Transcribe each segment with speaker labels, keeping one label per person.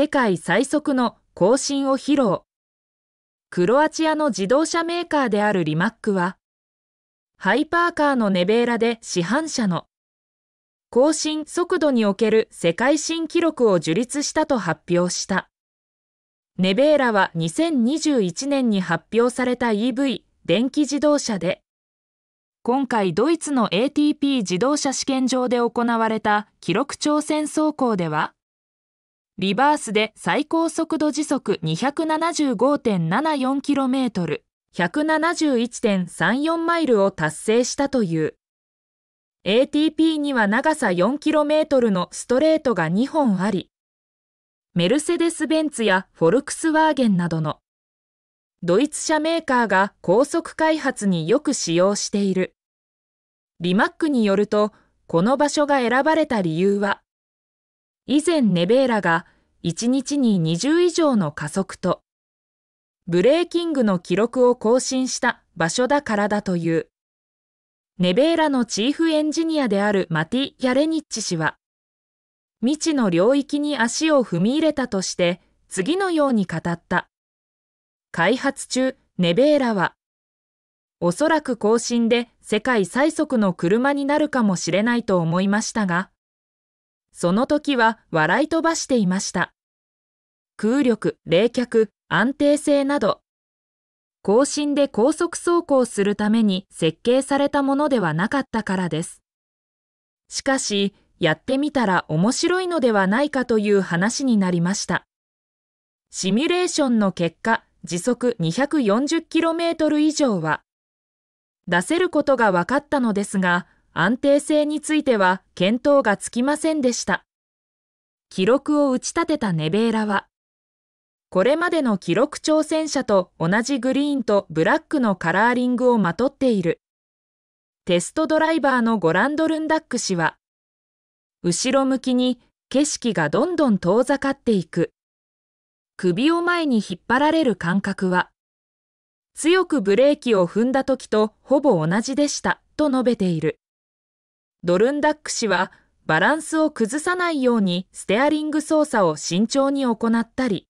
Speaker 1: 世界最速の更新を披露。クロアチアの自動車メーカーであるリマックは、ハイパーカーのネベーラで市販車の更新速度における世界新記録を樹立したと発表した。ネベーラは2021年に発表された EV 電気自動車で、今回ドイツの ATP 自動車試験場で行われた記録挑戦走行では、リバースで最高速度時速 275.74km、171.34マイルを達成したという。ATP には長さ 4km のストレートが2本あり、メルセデス・ベンツやフォルクスワーゲンなどのドイツ車メーカーが高速開発によく使用している。リマックによると、この場所が選ばれた理由は、以前ネベーラが1日に20以上の加速と、ブレーキングの記録を更新した場所だからだという。ネベーラのチーフエンジニアであるマティ・ヤレニッチ氏は、未知の領域に足を踏み入れたとして、次のように語った。開発中、ネベーラは、おそらく更新で世界最速の車になるかもしれないと思いましたが、その時は笑い飛ばしていました。空力、冷却、安定性など、更新で高速走行するために設計されたものではなかったからです。しかし、やってみたら面白いのではないかという話になりました。シミュレーションの結果、時速 240km 以上は出せることが分かったのですが、安定性については検討がつきませんでした。記録を打ち立てたネベーラは、これまでの記録挑戦者と同じグリーンとブラックのカラーリングをまとっている。テストドライバーのゴランドルンダック氏は、後ろ向きに景色がどんどん遠ざかっていく。首を前に引っ張られる感覚は、強くブレーキを踏んだ時とほぼ同じでしたと述べている。ドルンダック氏はバランスを崩さないようにステアリング操作を慎重に行ったり、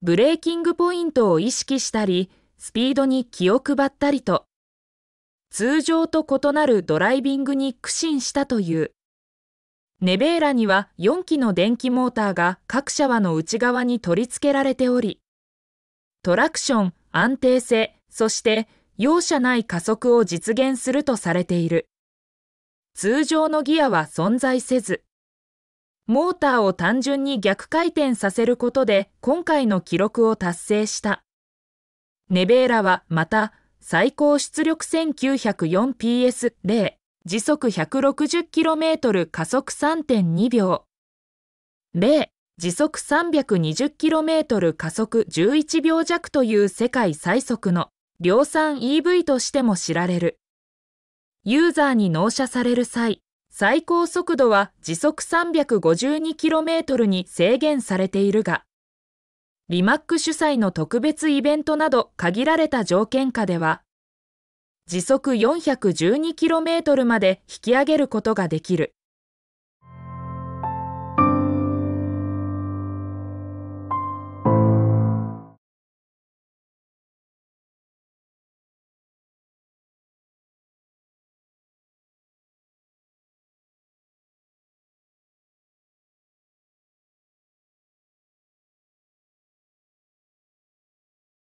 Speaker 1: ブレーキングポイントを意識したり、スピードに気を配ったりと、通常と異なるドライビングに苦心したという。ネベーラには4機の電気モーターが各社はの内側に取り付けられており、トラクション、安定性、そして容赦ない加速を実現するとされている。通常のギアは存在せず、モーターを単純に逆回転させることで今回の記録を達成した。ネベーラはまた最高出力 1904PS0 時速 160km 加速3.2秒0時速 320km 加速11秒弱という世界最速の量産 EV としても知られる。ユーザーに納車される際、最高速度は時速 352km に制限されているが、リマック主催の特別イベントなど限られた条件下では、時速 412km まで引き上げることができる。